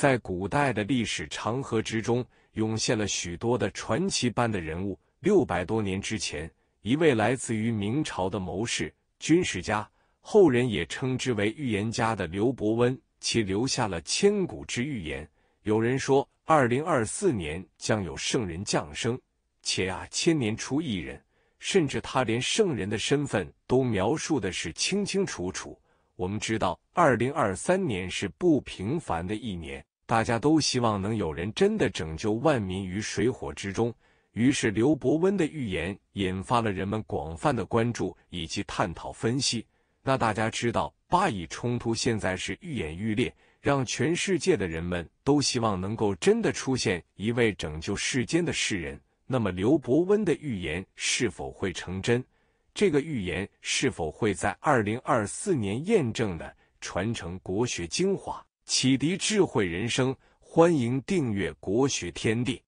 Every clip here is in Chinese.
在古代的历史长河之中，涌现了许多的传奇般的人物。六百多年之前，一位来自于明朝的谋士、军事家，后人也称之为预言家的刘伯温，其留下了千古之预言。有人说，二零二四年将有圣人降生，且啊，千年出一人，甚至他连圣人的身份都描述的是清清楚楚。我们知道，二零二三年是不平凡的一年。大家都希望能有人真的拯救万民于水火之中，于是刘伯温的预言引发了人们广泛的关注以及探讨分析。那大家知道，巴以冲突现在是愈演愈烈，让全世界的人们都希望能够真的出现一位拯救世间的世人。那么，刘伯温的预言是否会成真？这个预言是否会在二零二四年验证的传承国学精华。启迪智慧人生，欢迎订阅国学天地。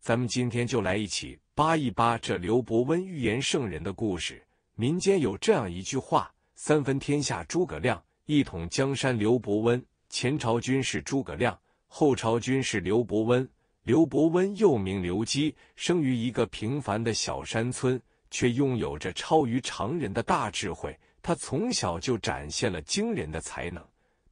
咱们今天就来一起扒一扒这刘伯温预言圣人的故事。民间有这样一句话：“三分天下诸葛亮，一统江山刘伯温。”前朝君是诸葛亮，后朝君是刘伯温。刘伯温又名刘基，生于一个平凡的小山村，却拥有着超于常人的大智慧。他从小就展现了惊人的才能。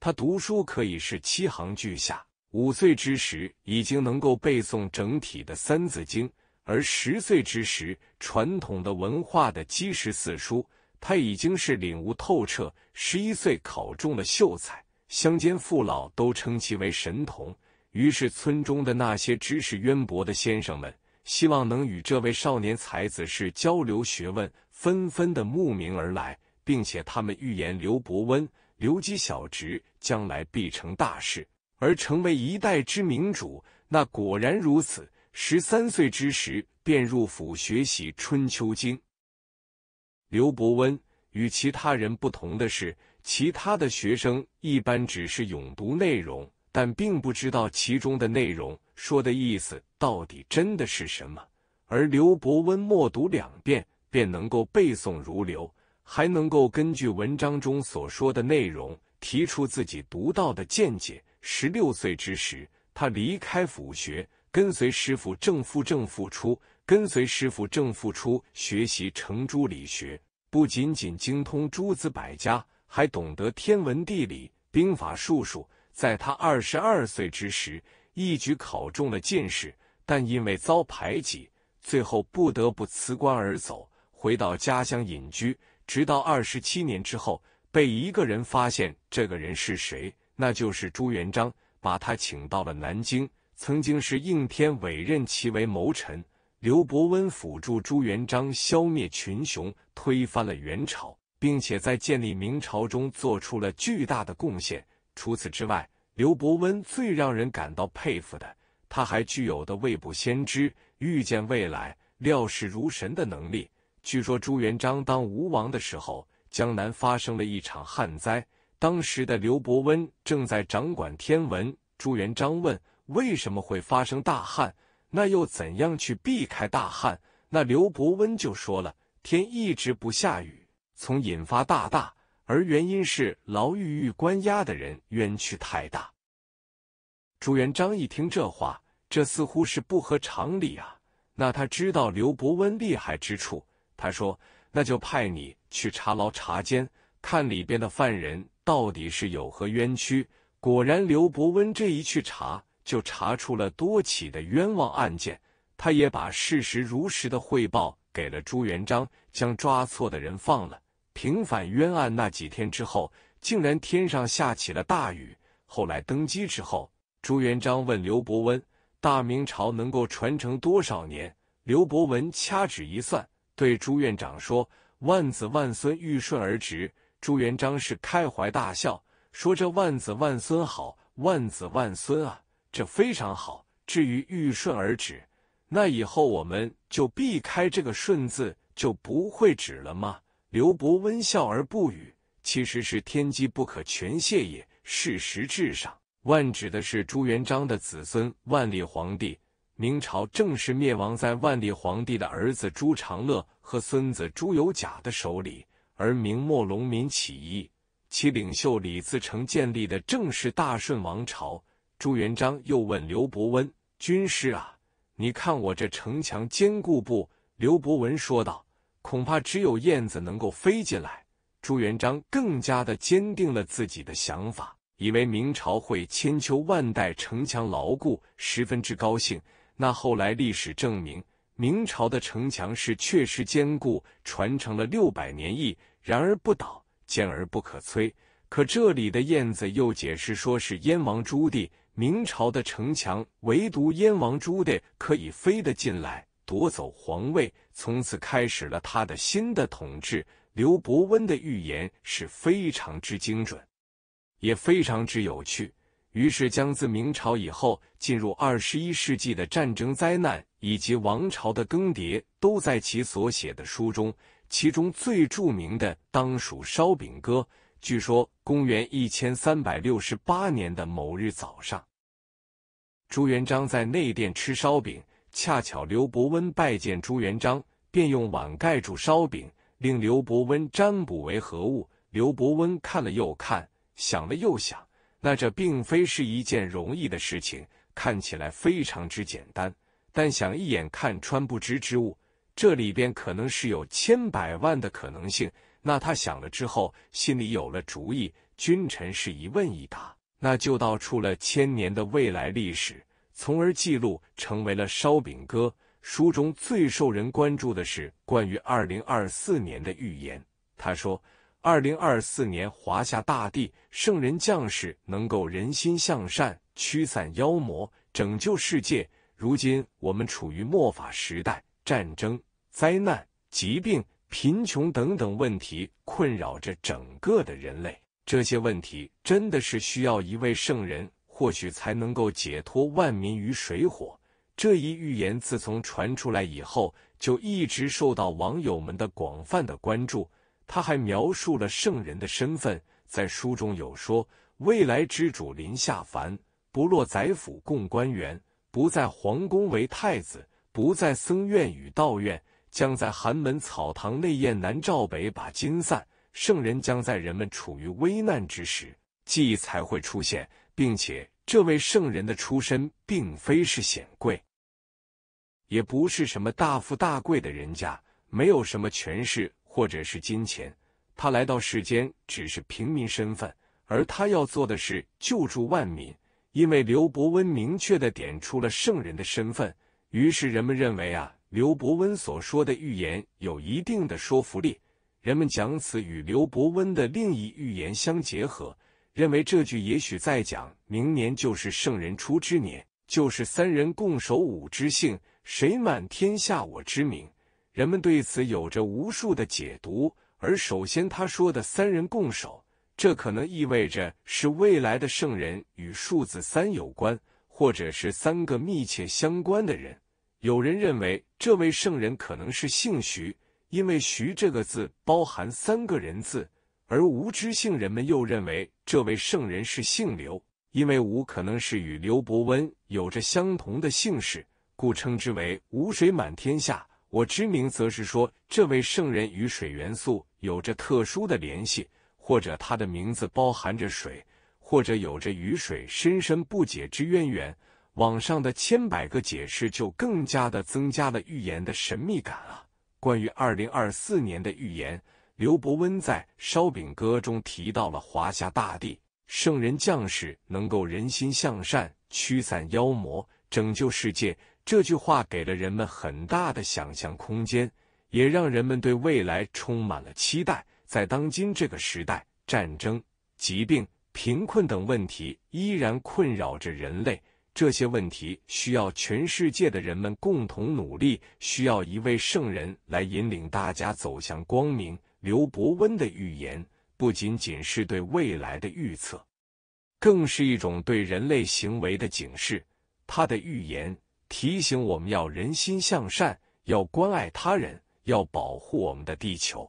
他读书可以是七行俱下，五岁之时已经能够背诵整体的《三字经》，而十岁之时，传统的文化的基石四书，他已经是领悟透彻。十一岁考中了秀才，乡间父老都称其为神童。于是村中的那些知识渊博的先生们，希望能与这位少年才子是交流学问，纷纷的慕名而来，并且他们预言刘伯温。留几小职，将来必成大事，而成为一代之明主。那果然如此。十三岁之时，便入府学习《春秋经》。刘伯温与其他人不同的是，其他的学生一般只是诵读内容，但并不知道其中的内容说的意思到底真的是什么。而刘伯温默读两遍，便能够背诵如流。还能够根据文章中所说的内容提出自己独到的见解。十六岁之时，他离开府学，跟随师傅郑复正复出，跟随师傅正复出学习程朱理学。不仅仅精通诸子百家，还懂得天文地理、兵法术数。在他二十二岁之时，一举考中了进士，但因为遭排挤，最后不得不辞官而走，回到家乡隐居。直到二十七年之后，被一个人发现。这个人是谁？那就是朱元璋，把他请到了南京。曾经是应天委任其为谋臣，刘伯温辅助朱元璋消灭群雄，推翻了元朝，并且在建立明朝中做出了巨大的贡献。除此之外，刘伯温最让人感到佩服的，他还具有的未卜先知、预见未来、料事如神的能力。据说朱元璋当吴王的时候，江南发生了一场旱灾。当时的刘伯温正在掌管天文。朱元璋问：“为什么会发生大旱？那又怎样去避开大旱？”那刘伯温就说了：“天一直不下雨，从引发大大，而原因是牢狱狱关押的人冤屈太大。”朱元璋一听这话，这似乎是不合常理啊！那他知道刘伯温厉害之处。他说：“那就派你去查牢查监，看里边的犯人到底是有何冤屈。”果然，刘伯温这一去查，就查出了多起的冤枉案件。他也把事实如实的汇报给了朱元璋，将抓错的人放了，平反冤案。那几天之后，竟然天上下起了大雨。后来登基之后，朱元璋问刘伯温：“大明朝能够传承多少年？”刘伯温掐指一算。对朱院长说：“万子万孙，玉顺而止。”朱元璋是开怀大笑，说：“这万子万孙好，万子万孙啊，这非常好。至于玉顺而止，那以后我们就避开这个顺字，就不会止了吗？”刘伯温笑而不语，其实是天机不可全泄也，事实至上。万指的是朱元璋的子孙，万历皇帝。明朝正式灭亡在万历皇帝的儿子朱常乐和孙子朱由甲的手里，而明末农民起义其领袖李自成建立的正是大顺王朝。朱元璋又问刘伯温：“军师啊，你看我这城墙坚固不？”刘伯温说道：“恐怕只有燕子能够飞进来。”朱元璋更加的坚定了自己的想法，以为明朝会千秋万代，城墙牢固，十分之高兴。那后来历史证明，明朝的城墙是确实坚固，传承了六百年，亿，然而不倒，坚而不可摧。可这里的燕子又解释说是燕王朱棣，明朝的城墙唯独燕王朱棣可以飞得进来，夺走皇位，从此开始了他的新的统治。刘伯温的预言是非常之精准，也非常之有趣。于是将自明朝以后进入二十一世纪的战争灾难以及王朝的更迭，都在其所写的书中。其中最著名的当属《烧饼歌》。据说公元一千三百六十八年的某日早上，朱元璋在内殿吃烧饼，恰巧刘伯温拜见朱元璋，便用碗盖住烧饼，令刘伯温占卜为何物。刘伯温看了又看，想了又想。那这并非是一件容易的事情，看起来非常之简单，但想一眼看穿不知之物，这里边可能是有千百万的可能性。那他想了之后，心里有了主意，君臣是一问一答，那就道出了千年的未来历史，从而记录成为了烧饼哥书中最受人关注的是关于二零二四年的预言。他说。二零二四年，华夏大地圣人将士能够人心向善，驱散妖魔，拯救世界。如今我们处于末法时代，战争、灾难、疾病、贫穷等等问题困扰着整个的人类。这些问题真的是需要一位圣人，或许才能够解脱万民于水火。这一预言自从传出来以后，就一直受到网友们的广泛的关注。他还描述了圣人的身份，在书中有说：“未来之主临下凡，不落宰府供官员，不在皇宫为太子，不在僧院与道院，将在寒门草堂内宴南赵北，把金散。”圣人将在人们处于危难之时，记忆才会出现，并且这位圣人的出身并非是显贵，也不是什么大富大贵的人家，没有什么权势。或者是金钱，他来到世间只是平民身份，而他要做的是救助万民。因为刘伯温明确的点出了圣人的身份，于是人们认为啊，刘伯温所说的预言有一定的说服力。人们将此与刘伯温的另一预言相结合，认为这句也许在讲明年就是圣人出之年，就是三人共守五之姓，谁满天下我之名。人们对此有着无数的解读，而首先他说的“三人共手”，这可能意味着是未来的圣人与数字三有关，或者是三个密切相关的人。有人认为这位圣人可能是姓徐，因为“徐”这个字包含三个人字；而无知姓人们又认为这位圣人是姓刘，因为“吴”可能是与刘伯温有着相同的姓氏，故称之为“吴水满天下”。我之名，则是说这位圣人与水元素有着特殊的联系，或者他的名字包含着水，或者有着与水深深不解之渊源。网上的千百个解释，就更加的增加了预言的神秘感啊！关于二零二四年的预言，刘伯温在《烧饼歌》中提到了华夏大地，圣人将士能够人心向善，驱散妖魔，拯救世界。这句话给了人们很大的想象空间，也让人们对未来充满了期待。在当今这个时代，战争、疾病、贫困等问题依然困扰着人类。这些问题需要全世界的人们共同努力，需要一位圣人来引领大家走向光明。刘伯温的预言不仅仅是对未来的预测，更是一种对人类行为的警示。他的预言。提醒我们要人心向善，要关爱他人，要保护我们的地球。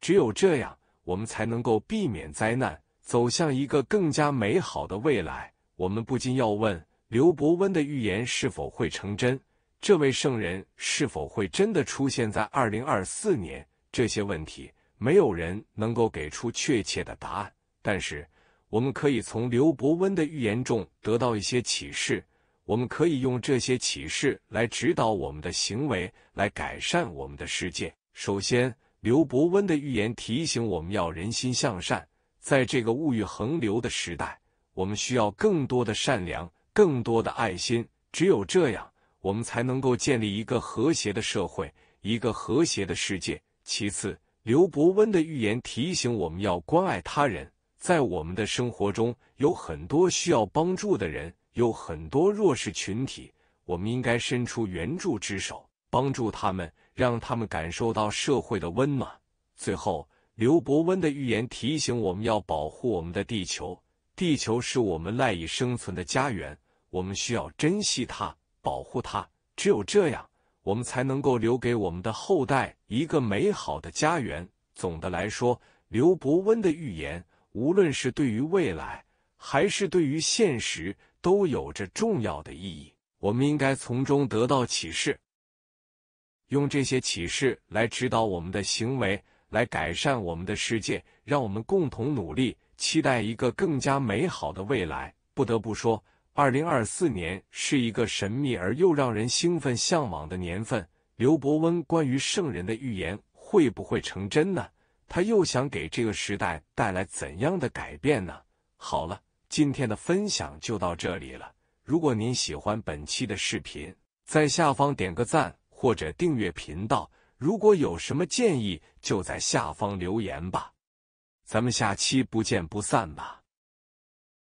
只有这样，我们才能够避免灾难，走向一个更加美好的未来。我们不禁要问：刘伯温的预言是否会成真？这位圣人是否会真的出现在二零二四年？这些问题没有人能够给出确切的答案。但是，我们可以从刘伯温的预言中得到一些启示。我们可以用这些启示来指导我们的行为，来改善我们的世界。首先，刘伯温的预言提醒我们要人心向善。在这个物欲横流的时代，我们需要更多的善良，更多的爱心。只有这样，我们才能够建立一个和谐的社会，一个和谐的世界。其次，刘伯温的预言提醒我们要关爱他人。在我们的生活中，有很多需要帮助的人。有很多弱势群体，我们应该伸出援助之手，帮助他们，让他们感受到社会的温暖。最后，刘伯温的预言提醒我们要保护我们的地球，地球是我们赖以生存的家园，我们需要珍惜它，保护它。只有这样，我们才能够留给我们的后代一个美好的家园。总的来说，刘伯温的预言，无论是对于未来，还是对于现实。都有着重要的意义，我们应该从中得到启示，用这些启示来指导我们的行为，来改善我们的世界，让我们共同努力，期待一个更加美好的未来。不得不说，二零二四年是一个神秘而又让人兴奋向往的年份。刘伯温关于圣人的预言会不会成真呢？他又想给这个时代带来怎样的改变呢？好了。今天的分享就到这里了。如果您喜欢本期的视频，在下方点个赞或者订阅频道。如果有什么建议，就在下方留言吧。咱们下期不见不散吧。